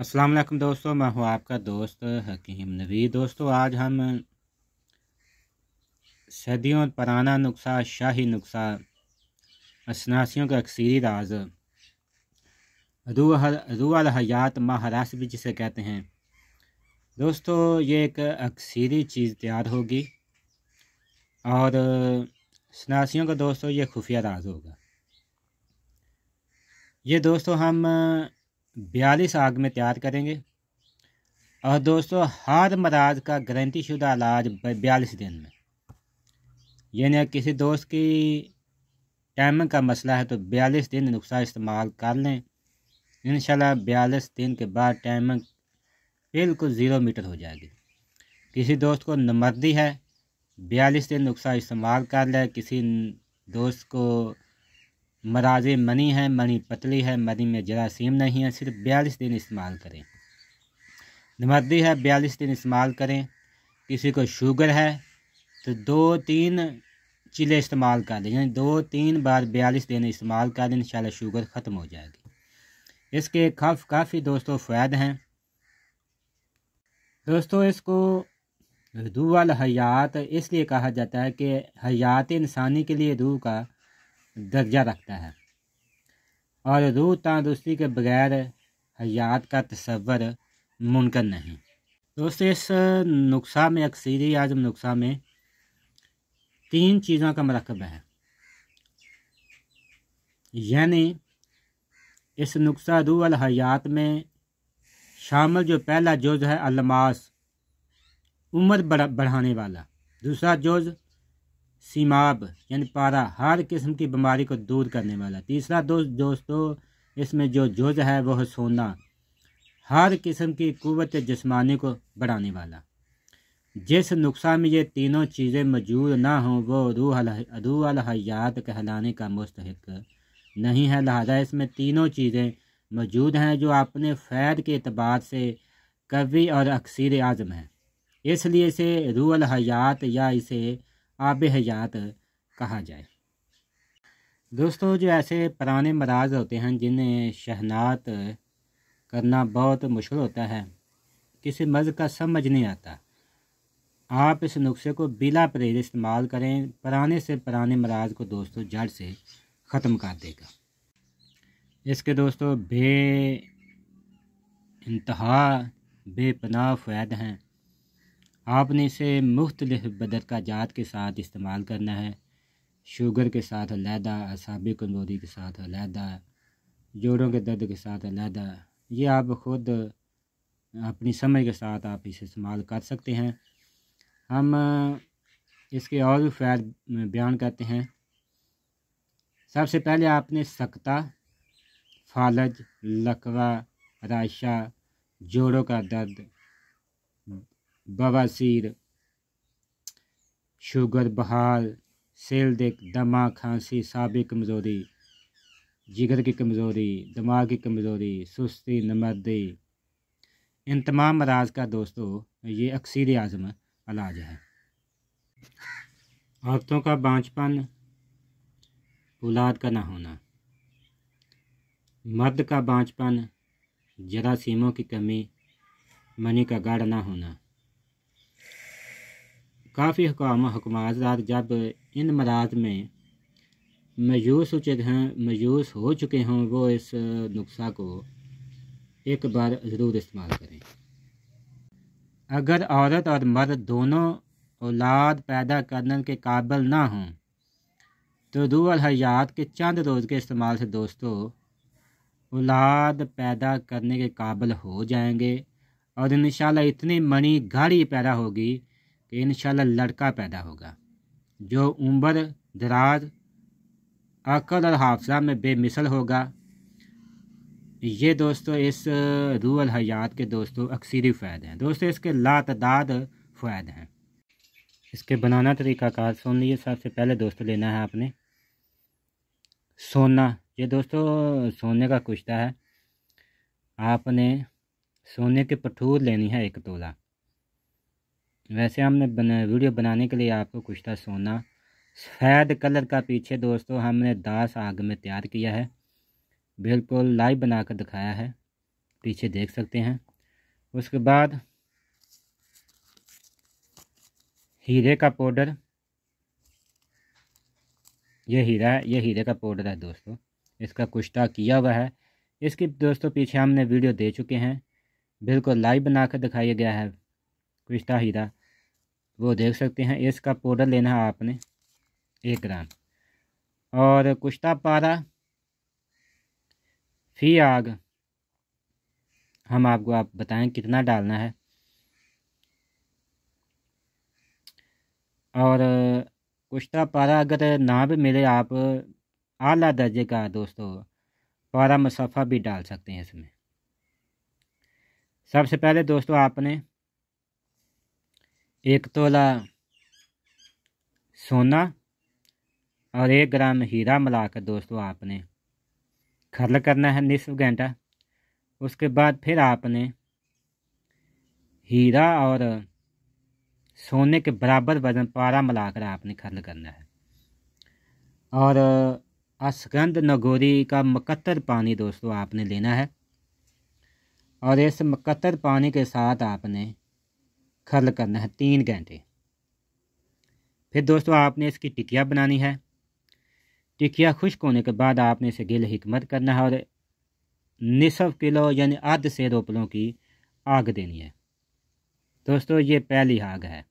वालेकुम दोस्तों मैं हूँ आपका दोस्त हकीम नवी दोस्तों आज हम सदियों पुराना नुस्खा शाही नुस्खा असनासियों का अक्सरी राज रूह अल हयात महारास भी जिसे कहते हैं दोस्तों ये एक अक्सरी चीज़ तैयार होगी और सनासियों का दोस्तों ये खुफिया राज होगा ये दोस्तों हम बयालीस आग में तैयार करेंगे और दोस्तों हर मराज का गारंटी शुदा इलाज बयालीस दिन में यानी किसी दोस्त की टाइमिंग का मसला है तो बयालीस दिन नुस्खा इस्तेमाल कर लें इन बयालीस दिन के बाद टाइमिंग बिल्कुल ज़ीरो मीटर हो जाएगी किसी दोस्त को नमर्दी है बयालीस दिन नुस्खा इस्तेमाल कर लें किसी दोस्त को मराज मनी है मनी पतली है मनी में जरासीम नहीं है सिर्फ बयालीस दिन इस्तेमाल करें नमर्दी है बयालीस दिन इस्तेमाल करें किसी को शुगर है तो दो तीन चिले इस्तेमाल कर दें यानी दो तीन बार बयालीस दिन इस्तेमाल कर दें इन शुगर ख़त्म हो जाएगी इसके खफ काफ़ी दोस्तों फ़ायद हैं दोस्तों इसको रूह वाल हयात इसलिए कहा जाता है कि हयात इंसानी के लिए रूह का दर्जा रखता है और रूह तंदरुस्ती के बगैर हयात का तस्वर मुनकर नहीं दोस्तों इस नुस्खा में अक्सरी आजम नुस्खा में तीन चीज़ों का मरकब है यानी इस नुस्खा रू अल हयात में शामिल जो पहला जुज है अलमास उम्र बढ़ाने वाला दूसरा जुज़ सीमाब यानी पारा हर किस्म की बीमारी को दूर करने वाला तीसरा दोस्त दोस्तों इसमें जो जुज है वह सोना हर किस्म की कुत जिसमानी को बढ़ाने वाला जिस नुस्खा में ये तीनों चीज़ें मौजूद ना हों वो रूह अल हयात कहलाने का मुस्तक नहीं है लिहाजा इसमें तीनों चीज़ें मौजूद हैं जो अपने फ़ैद के अतबार से कवी और अक्सर आज़म है इसलिए इसे रूह हयात या इसे आब हयात कहा जाए दोस्तों जो ऐसे पुराने मराज होते हैं जिन्हें शहनात करना बहुत मुश्किल होता है किसी मर्ज का समझ नहीं आता आप इस नुस्खे को बिला परेर इस्तेमाल करें पुराने से पुराने मराज को दोस्तों जड़ से ख़त्म कर देगा इसके दोस्तों बे इंतहा बेपनाह फ़ैद हैं आपने इसे मुख्तलिफ जात के साथ इस्तेमाल करना है शुगर के साथ अलहदा असाबी कंदोरी के साथ अलहदा जोड़ों के दर्द के साथ अलहदा ये आप ख़ुद अपनी समझ के साथ आप इसे इस्तेमाल कर सकते हैं हम इसके और भी फैद बयान करते हैं सबसे पहले आपने सकता फालज लकवा राशा जोड़ों का दर्द बवासीर शुगर बहार सेल दिक दमा खांसी साबिक कमज़ोरी जिगर की कमज़ोरी दिमाग की कमज़ोरी सुस्ती नमर्दी इन तमाम अराज का दोस्तों ये अक्सर आज़म इलाज है औरतों का बाँचपन औलाद का ना होना मर्द का बाँचपन जरासीमों की कमी मनी का गाढ़ ना होना काफ़ी हकाम हकम जब इन मराज में मयूस उचित हैं मयूस हो चुके हों वो इस नुस्खा को एक बार ज़रूर इस्तेमाल करें अगर औरत और मर्द दोनों औलाद पैदा करने के काबिल ना हों तो रूअल हयात के चंद रोज़ के इस्तेमाल से दोस्तों औलाद पैदा करने के काबिल हो जाएंगे और इन इतनी मणि गाड़ी पैदा होगी इन लड़का पैदा होगा जो उम्र दराज अकल और हाफजा में बेमिसल होगा ये दोस्तों इस रूअल हयात के दोस्तों अक्सरी फ़ायदे हैं दोस्तों इसके लातदाद फ़ायदे हैं इसके बनाना तरीकाकार सुन लिए सबसे पहले दोस्तों लेना है आपने सोना ये दोस्तों सोने का कुश्ता है आपने सोने के पठूर लेनी है एक तोला वैसे हमने बना, वीडियो बनाने के लिए आपको कुछ था सोना सफ़ेद कलर का पीछे दोस्तों हमने दास आग में तैयार किया है बिल्कुल लाइव बनाकर दिखाया है पीछे देख सकते हैं उसके बाद हीरे का पाउडर ये हीरा है ये हीरे का पाउडर है दोस्तों इसका कुश्ता किया हुआ है इसके दोस्तों पीछे हमने वीडियो दे चुके हैं बिल्कुल लाइव बनाकर दिखाया गया है कृष्णा हीरा वो देख सकते हैं इसका पाउडर लेना है आपने एक ग्राम और कुश्ता पारा फी आग हम आपको आप बताएं कितना डालना है और कुश्ता पारा अगर ना भी मिले आप आला दर्जे का दोस्तों पारा मुसाफा भी डाल सकते हैं इसमें सबसे पहले दोस्तों आपने एक तोला सोना और एक ग्राम हीरा मिलाकर दोस्तों आपने खरल करना है निसफ घंटा उसके बाद फिर आपने हीरा और सोने के बराबर वजन पारा मिलाकर आपने खरल करना है और असगंध नगोरी का मकत्तर पानी दोस्तों आपने लेना है और इस मकत्तर पानी के साथ आपने खल करना है तीन घंटे फिर दोस्तों आपने इसकी टिकिया बनानी है टिकिया खुश्क होने के बाद आपने इसे गिल हमत करना है और निसफ किलो यानी आध से दो पलों की आग देनी है दोस्तों ये पहली आग है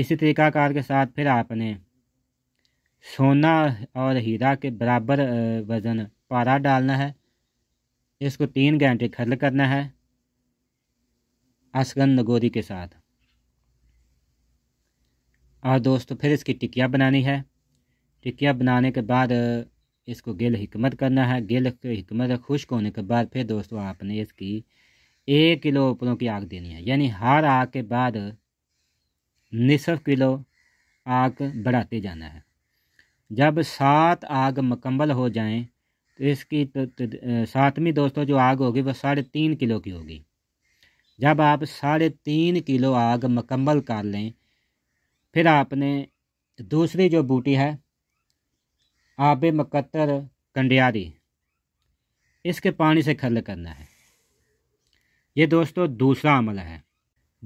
इसी तरीक़ाकार के साथ फिर आपने सोना और हीरा के बराबर वज़न पारा डालना है इसको तीन घंटे खल करना है असगंध गोरी के साथ और दोस्तों फिर इसकी टिकिया बनानी है टिकिया बनाने के बाद इसको गिल हिकमत करना है गिल हिकमत खुश्क होने के बाद फिर दोस्तों आपने इसकी एक किलो ऊपरों की आग देनी है यानी हर आग के बाद निसफ किलो आग बढ़ाते जाना है जब सात आग मुकम्मल हो जाएं तो इसकी तो, तो, सातवीं दोस्तों जो आग होगी वह साढ़े तीन किलो की होगी जब आप साढ़े तीन किलो आग मुकम्मल कर लें फिर आपने दूसरी जो बूटी है आब मकतर कंडियारी इसके पानी से खल करना है ये दोस्तों दूसरा अमल है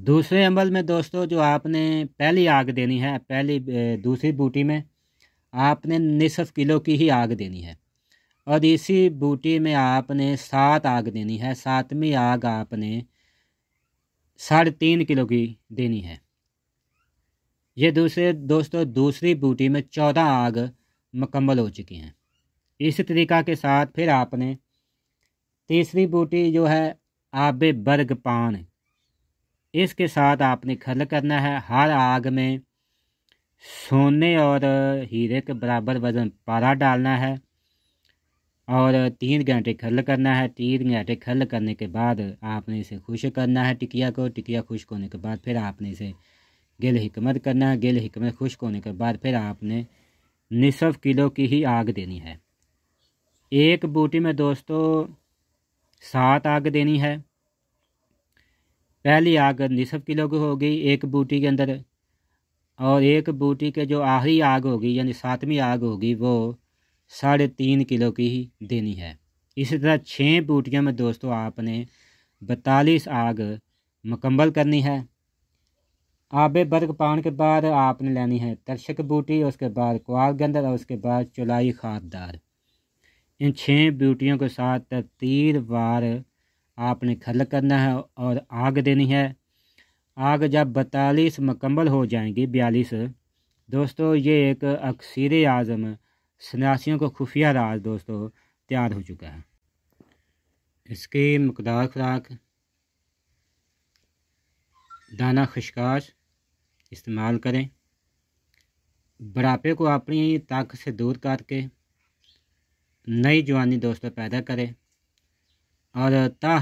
दूसरे अमल में दोस्तों जो आपने पहली आग देनी है पहली दूसरी बूटी में आपने निसफ किलो की ही आग देनी है और इसी बूटी में आपने सात आग देनी है सातवीं आग आपने साढ़े तीन किलो की देनी है ये दूसरे दोस्तों दूसरी बूटी में चौदह आग मुकम्मल हो चुकी हैं इसी तरीका के साथ फिर आपने तीसरी बूटी जो है आब बर्ग पान इसके साथ आपने खल करना है हर आग में सोने और हीरे के बराबर वजन पारा डालना है और तीन घंटे खल करना है तीन घंटे खल करने के बाद आपने इसे खुश करना है टिकिया को टिकिया खुश्क होने के बाद फिर आपने इसे गिल हिकमत करना है गिल हिकमत खुश्क होने के बाद फिर आपने निसफ किलो की ही आग देनी है एक बूटी में दोस्तों सात आग देनी है पहली आग निसफ किलो की होगी एक बूटी के अंदर और एक बूटी के जो आखिरी आग होगी यानी सातवीं आग होगी वो साढ़े तीन किलो की ही देनी है इसी तरह छः बूटियों में दोस्तों आपने बतालीस आग मुकम्मल करनी है आब बर्ग पान के बाद आपने लेनी है तरशक बूटी उसके बाद कुआर गंदर और उसके बाद चुलाई खादार इन छः बूटियों के साथ तीर बार आपने खल करना है और आग देनी है आग जब बतालीस मुकम्मल हो जाएंगी बयालीस दोस्तों ये एक अक्सर आज़म सन्यासियों को खुफिया राज दोस्तों तैयार हो चुका है इसकी मकदार खुराक दाना खुशकाश इस्तेमाल करें बुढ़ापे को अपनी ताकत से दूर करके नई जवानी दोस्तों पैदा करें और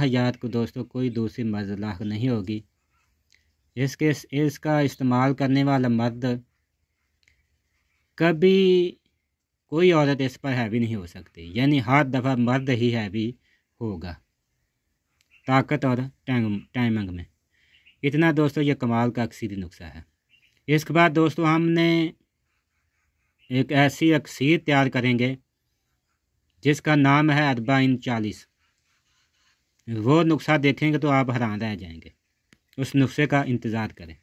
हजात को दोस्तों कोई दूसरी लाख नहीं होगी इसके इसका इस्तेमाल करने वाला मर्द कभी कोई औरत इस पर हैवी नहीं हो सकती यानी हर दफ़ा मर्द ही हैवी होगा ताकत और टाइम टाइमिंग में इतना दोस्तों ये कमाल का अक्सरी नुस्खा है इसके बाद दोस्तों हमने एक ऐसी अक्सीर तैयार करेंगे जिसका नाम है अरबा इन चालीस वो नुस्खा देखेंगे तो आप हैरान रह जाएंगे उस नुस्खे का इंतज़ार करें